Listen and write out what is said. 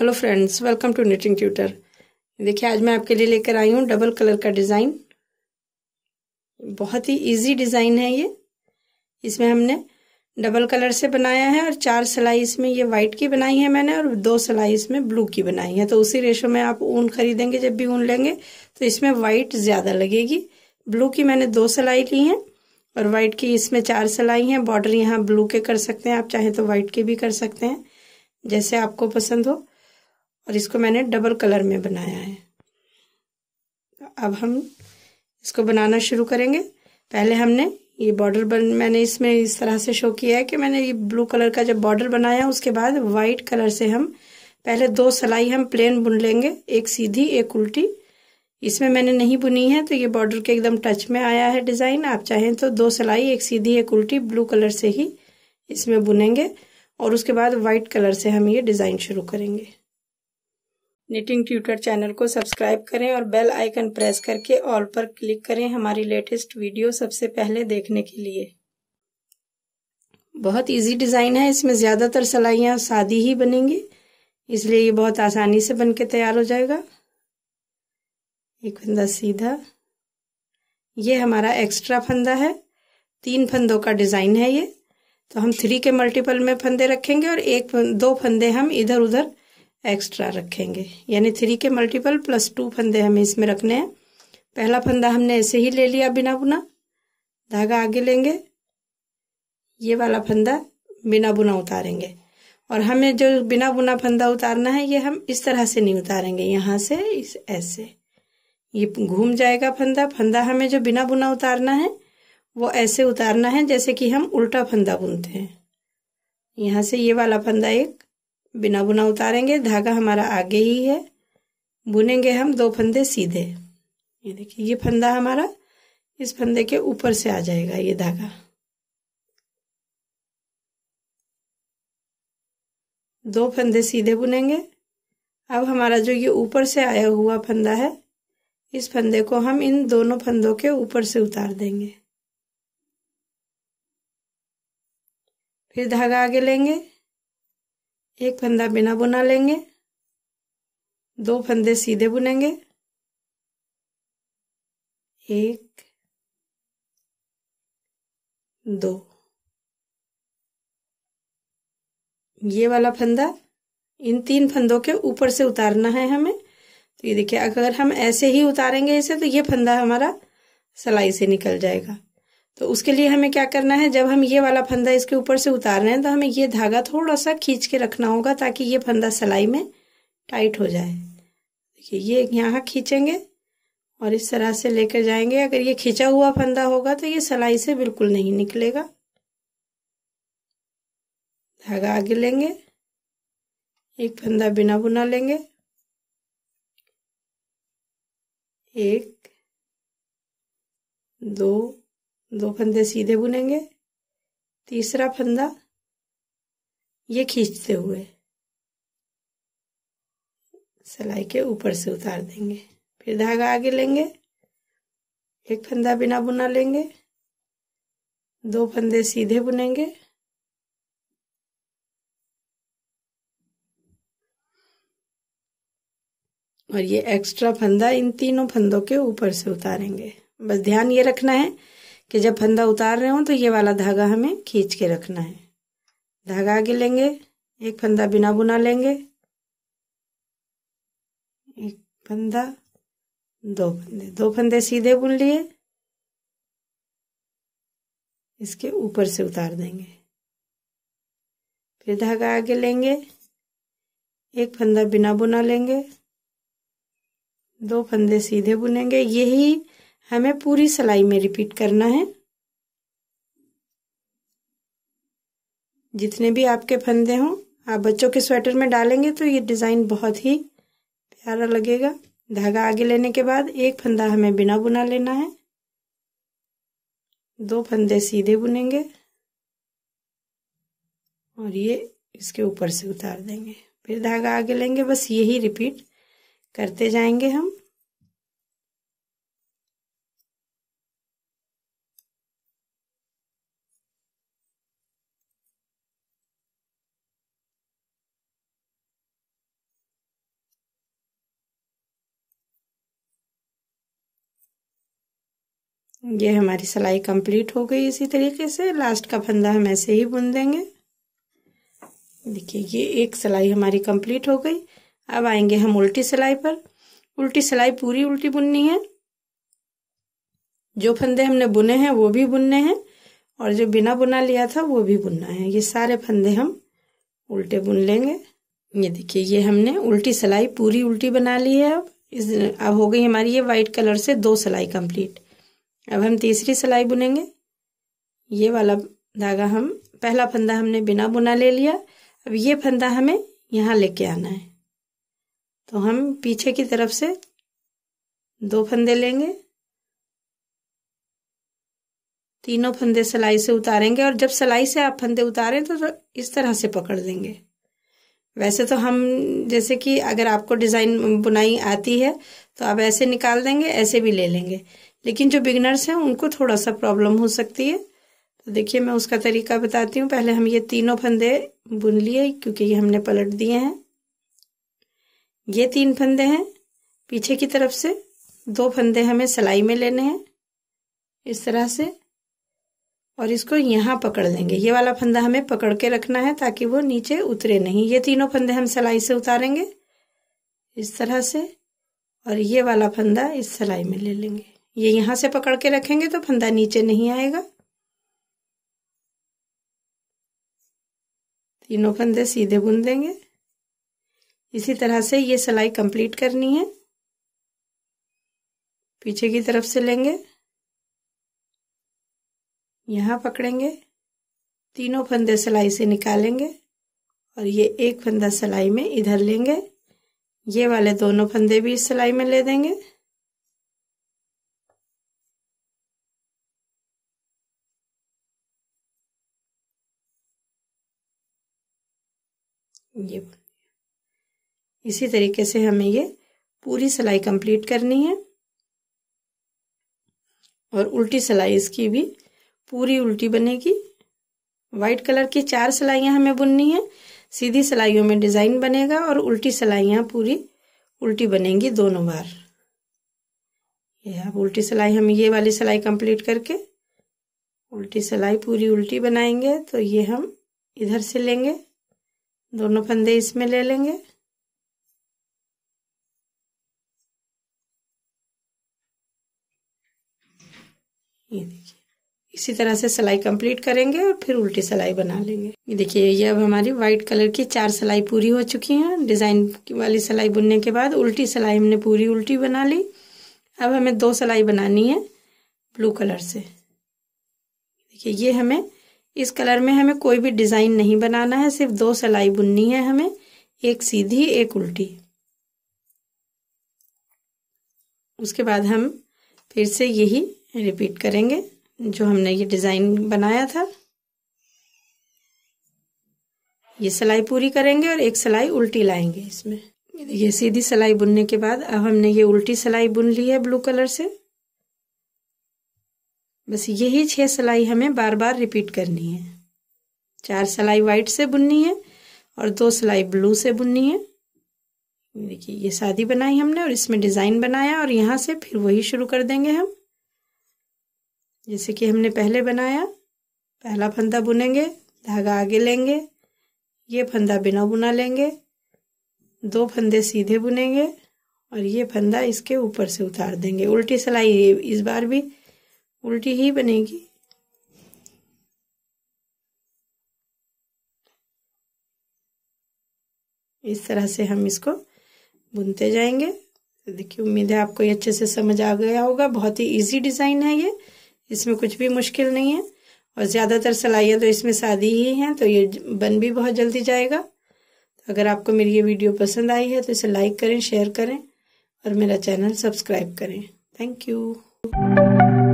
hello friends welcome to knitting tutor देखिए आज मैं आपके लिए लेकर आई हूँ डबल कलर का डिज़ाइन बहुत ही इजी डिज़ाइन है ये इसमें हमने डबल कलर से बनाया है और चार सिलाई इसमें ये वाइट की बनाई है मैंने और दो सिलाई इसमें ब्लू की बनाई है तो उसी रेशो में आप ऊन खरीदेंगे जब भी ऊन लेंगे तो इसमें वाइट ज़्यादा लगेगी ब्लू की मैंने दो सिलाई ली हैं और वाइट की इसमें चार सिलाई हैं बॉर्डर यहाँ ब्लू के कर सकते हैं आप चाहें तो वाइट के भी कर सकते हैं जैसे आपको पसंद हो और इसको मैंने डबल कलर में बनाया है अब हम इसको बनाना शुरू करेंगे पहले हमने ये बॉर्डर बन मैंने इसमें इस तरह से शो किया है कि मैंने ये ब्लू कलर का जब बॉर्डर बनाया उसके बाद वाइट कलर से हम पहले दो सिलाई हम प्लेन बुन लेंगे एक सीधी एक उल्टी इसमें मैंने नहीं बुनी है तो ये बॉर्डर के एकदम टच में आया है डिज़ाइन आप चाहें तो दो सिलाई एक सीधी एक उल्टी ब्लू कलर से ही इसमें बुनेंगे और उसके बाद वाइट कलर से हम ये डिज़ाइन शुरू करेंगे निटिंग ट्यूटर चैनल को सब्सक्राइब करें और बेल आइकन प्रेस करके ऑल पर क्लिक करें हमारी लेटेस्ट वीडियो सबसे पहले देखने के लिए बहुत इजी डिज़ाइन है इसमें ज़्यादातर सलाइयाँ सादी ही बनेंगी इसलिए ये बहुत आसानी से बनके तैयार हो जाएगा एक फंदा सीधा ये हमारा एक्स्ट्रा फंदा है तीन फंदों का डिज़ाइन है ये तो हम थ्री के मल्टीपल में फंदे रखेंगे और एक दो फंदे हम इधर उधर एक्स्ट्रा रखेंगे यानी थ्री के मल्टीपल प्लस टू फंदे हमें इसमें रखने हैं पहला फंदा हमने ऐसे ही ले लिया बिना बुना धागा आगे लेंगे ये वाला फंदा बिना बुना उतारेंगे और हमें जो बिना बुना फंदा उतारना है ये हम इस तरह से नहीं उतारेंगे यहाँ से इस ऐसे ये घूम जाएगा फंदा फंदा हमें जो बिना बुना उतारना है वो ऐसे उतारना है जैसे कि हम उल्टा फंदा बुनते हैं यहाँ से ये वाला फंदा एक बिना बुना उतारेंगे धागा हमारा आगे ही है बुनेंगे हम दो फंदे सीधे ये देखिए ये फंदा हमारा इस फंदे के ऊपर से आ जाएगा ये धागा दो फंदे सीधे बुनेंगे अब हमारा जो ये ऊपर से आया हुआ फंदा है इस फंदे को हम इन दोनों फंदों के ऊपर से उतार देंगे फिर धागा आगे लेंगे एक फंदा बिना बुना लेंगे दो फंदे सीधे बुनेंगे एक दो ये वाला फंदा इन तीन फंदों के ऊपर से उतारना है हमें तो ये देखिए अगर हम ऐसे ही उतारेंगे इसे तो ये फंदा हमारा सलाई से निकल जाएगा तो उसके लिए हमें क्या करना है जब हम ये वाला फंदा इसके ऊपर से उतार रहे हैं तो हमें ये धागा थोड़ा सा खींच के रखना होगा ताकि ये फंदा सिलाई में टाइट हो जाए देखिए ये यहाँ खींचेंगे और इस तरह से लेकर जाएंगे अगर ये खींचा हुआ फंदा होगा तो ये सिलाई से बिल्कुल नहीं निकलेगा धागा आगे लेंगे एक फंदा बिना बुना लेंगे एक दो दो फंदे सीधे बुनेंगे तीसरा फंदा ये खींचते हुए सिलाई के ऊपर से उतार देंगे फिर धागा आगे लेंगे एक फंदा बिना बुना लेंगे दो फंदे सीधे बुनेंगे और ये एक्स्ट्रा फंदा इन तीनों फंदों के ऊपर से उतारेंगे बस ध्यान ये रखना है कि जब फंदा उतार रहे हो तो ये वाला धागा हमें खींच के रखना है धागा आगे लेंगे एक फंदा बिना बुना लेंगे एक फंदा दो फंदे दो फंदे सीधे बुन लिए इसके ऊपर से उतार देंगे फिर धागा आगे लेंगे एक फंदा बिना बुना लेंगे दो फंदे सीधे बुनेंगे यही हमें पूरी सिलाई में रिपीट करना है जितने भी आपके फंदे हों आप बच्चों के स्वेटर में डालेंगे तो ये डिज़ाइन बहुत ही प्यारा लगेगा धागा आगे लेने के बाद एक फंदा हमें बिना बुना लेना है दो फंदे सीधे बुनेंगे और ये इसके ऊपर से उतार देंगे फिर धागा आगे लेंगे बस यही रिपीट करते जाएंगे हम ये हमारी सिलाई कंप्लीट हो गई इसी तरीके से लास्ट का फंदा हम ऐसे ही बुन देंगे देखिए ये एक सिलाई हमारी कंप्लीट हो गई अब आएंगे हम उल्टी सिलाई पर उल्टी सिलाई पूरी उल्टी बुननी है जो फंदे हमने बुने हैं वो भी बुनने हैं और जो बिना बुना लिया था वो भी बुनना है ये सारे फंदे हम उल्टे बुन लेंगे ये देखिए ये हमने उल्टी सिलाई पूरी उल्टी बना ली है अब इस अब हो गई हमारी ये वाइट कलर से दो सिलाई कंप्लीट अब हम तीसरी सिलाई बुनेंगे ये वाला धागा हम पहला फंदा हमने बिना बुना ले लिया अब ये फंदा हमें यहाँ लेके आना है तो हम पीछे की तरफ से दो फंदे लेंगे तीनों फंदे सिलाई से उतारेंगे और जब सिलाई से आप फंदे उतारें तो, तो इस तरह से पकड़ देंगे वैसे तो हम जैसे कि अगर आपको डिज़ाइन बुनाई आती है तो आप ऐसे निकाल देंगे ऐसे भी ले लेंगे लेकिन जो बिगनर्स हैं उनको थोड़ा सा प्रॉब्लम हो सकती है तो देखिए मैं उसका तरीका बताती हूँ पहले हम ये तीनों फंदे बुन लिए क्योंकि ये हमने पलट दिए हैं ये तीन फंदे हैं पीछे की तरफ से दो फंदे हमें सिलाई में लेने हैं इस तरह से और इसको यहाँ पकड़ लेंगे ये वाला फंदा हमें पकड़ के रखना है ताकि वो नीचे उतरे नहीं ये तीनों फंदे हम सिलाई से उतारेंगे इस तरह से और ये वाला फंदा इस सिलाई में ले लेंगे ये यहां से पकड़ के रखेंगे तो फंदा नीचे नहीं आएगा तीनों फंदे सीधे बुन देंगे इसी तरह से ये सिलाई कंप्लीट करनी है पीछे की तरफ से लेंगे यहाँ पकड़ेंगे तीनों फंदे सिलाई से निकालेंगे और ये एक फंदा सिलाई में इधर लेंगे ये वाले दोनों फंदे भी इस सिलाई में ले देंगे ये इसी तरीके से हमें ये पूरी सिलाई कंप्लीट करनी है और उल्टी सिलाई इसकी भी पूरी उल्टी बनेगी व्हाइट कलर की चार सिलाइयाँ हमें बुननी है सीधी सिलाइयों में डिज़ाइन बनेगा और उल्टी सिलाइयां पूरी उल्टी बनेंगी दोनों बार यह अब उल्टी सिलाई हम ये वाली सिलाई कंप्लीट करके उल्टी सिलाई पूरी उल्टी बनाएंगे तो ये हम इधर से लेंगे दोनों फंदे इसमें ले लेंगे ये देखिए इसी तरह से सिलाई कंप्लीट करेंगे और फिर उल्टी सिलाई बना लेंगे ये देखिए ये अब हमारी व्हाइट कलर की चार सिलाई पूरी हो चुकी हैं डिजाइन वाली सिलाई बुनने के बाद उल्टी सिलाई हमने पूरी उल्टी बना ली अब हमें दो सिलाई बनानी है ब्लू कलर से देखिए ये हमें इस कलर में हमें कोई भी डिज़ाइन नहीं बनाना है सिर्फ दो सिलाई बुननी है हमें एक सीधी एक उल्टी उसके बाद हम फिर से यही रिपीट करेंगे जो हमने ये डिज़ाइन बनाया था ये सिलाई पूरी करेंगे और एक सिलाई उल्टी लाएंगे इसमें ये सीधी सिलाई बुनने के बाद अब हमने ये उल्टी सिलाई बुन ली है ब्लू कलर से बस यही छह सिलाई हमें बार बार रिपीट करनी है चार सिलाई व्हाइट से बुननी है और दो सिलाई ब्लू से बुननी है देखिए ये शादी बनाई हमने और इसमें डिज़ाइन बनाया और यहाँ से फिर वही शुरू कर देंगे हम जैसे कि हमने पहले बनाया पहला फंदा बुनेंगे धागा आगे लेंगे ये फंदा बिना बुना लेंगे दो फंदे सीधे बुनेंगे और ये फंदा इसके ऊपर से उतार देंगे उल्टी सिलाई इस बार भी उल्टी ही बनेगी इस तरह से हम इसको बुनते जाएंगे तो देखिए उम्मीद है आपको ये अच्छे से समझ आ गया होगा बहुत ही इजी डिज़ाइन है ये इसमें कुछ भी मुश्किल नहीं है और ज़्यादातर सिलाइयाँ तो इसमें सादी ही हैं तो ये बन भी बहुत जल्दी जाएगा तो अगर आपको मेरी ये वीडियो पसंद आई है तो इसे लाइक करें शेयर करें और मेरा चैनल सब्सक्राइब करें थैंक यू